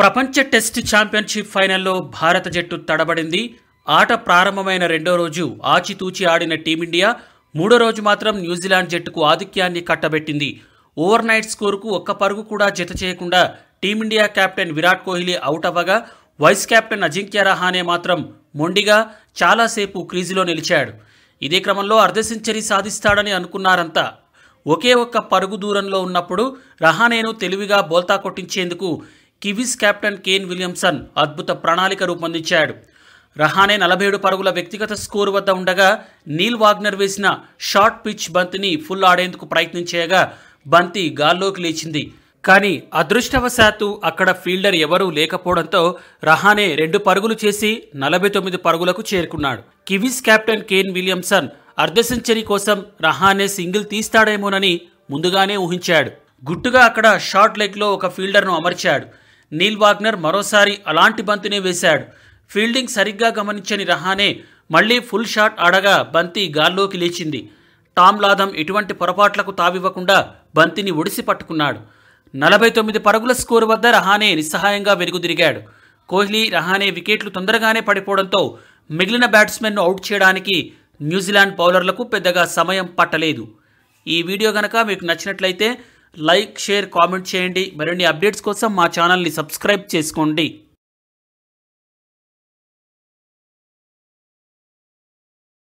ప్రపంచ test championship ఫైనల్లో భారత జట్టు తడబడింది ఆట ప్రారంభమైన రెండో రోజు ఆచితూచి ఆడిన టీమిండియా మూడో రోజు మాత్రం న్యూజిలాండ్ జట్టుకు ఆధిక్యాన్ని కట్టబెట్టింది ఓవర్ నైట్ స్కోరుకు ఒక్క పరుగు కూడా జత చేయకుండా team India captain Virat Kohli out అవ్వగా వైస్ కెప్టెన్ అజింక్య రహానే మాత్రం మొండిగా చాలాసేపు క్రీజులో నిలిచాడు ఇదే క్రమంలో అర్ధ సెంచరీ సాధిస్తాడని అనుకున్నారంతా ఒకే ఒక్క పరుగు దూరంలో ఉన్నప్పుడు రహానేను తెలివిగా బోల్తా కొట్టించేందుకు కివీస్ కెప్టెన్ కేన్ విలియమ్సన్ అద్భుత ప్రణాళిక రూపొందించాడు రహానే నలభై ఏడు పరుగుల వ్యక్తిగత స్కోరు వద్ద ఉండగా నీల్ వాగ్నర్ వేసిన షార్ట్ పిచ్ బంతిని ఫుల్ ఆడేందుకు ప్రయత్నం చేయగా బంతి గాల్లోకి లేచింది కానీ అదృష్టవశాత్తు అక్కడ ఫీల్డర్ ఎవరూ లేకపోవడంతో రహానే రెండు పరుగులు చేసి నలభై తొమ్మిది పరుగులకు చేరుకున్నాడు కివీస్ కెప్టెన్ కేన్ విలియమ్సన్ అర్ధ సెంచరీ కోసం రహానే సింగిల్ తీస్తాడేమోనని ముందుగానే ఊహించాడు గుట్టుగా అక్కడ షార్ట్ లెగ్లో ఒక ఫీల్డర్ను అమర్చాడు నీల్ వాగ్నర్ మరోసారి అలాంటి బంతినే వేశాడు ఫీల్డింగ్ సరిగ్గా గమనించని రహానే మళ్లీ ఫుల్ షాట్ ఆడగా బంతి గాల్లోకి లేచింది టామ్ లాదం ఎటువంటి పొరపాట్లకు తావివ్వకుండా బంతిని ఒడిసి పట్టుకున్నాడు నలభై తొమ్మిది పరుగుల స్కోరు వద్ద రహానే నిస్సహాయంగా వెలుగుదిరిగాడు కోహ్లీ రహానే వికెట్లు తొందరగానే పడిపోవడంతో మిగిలిన బ్యాట్స్మెన్ను అవుట్ చేయడానికి న్యూజిలాండ్ బౌలర్లకు పెద్దగా సమయం పట్టలేదు ఈ వీడియో గనక మీకు నచ్చినట్లయితే లైక్ షేర్ కామెంట్ చేయండి మరిన్ని అప్డేట్స్ కోసం మా ఛానల్ని సబ్స్క్రైబ్ చేసుకోండి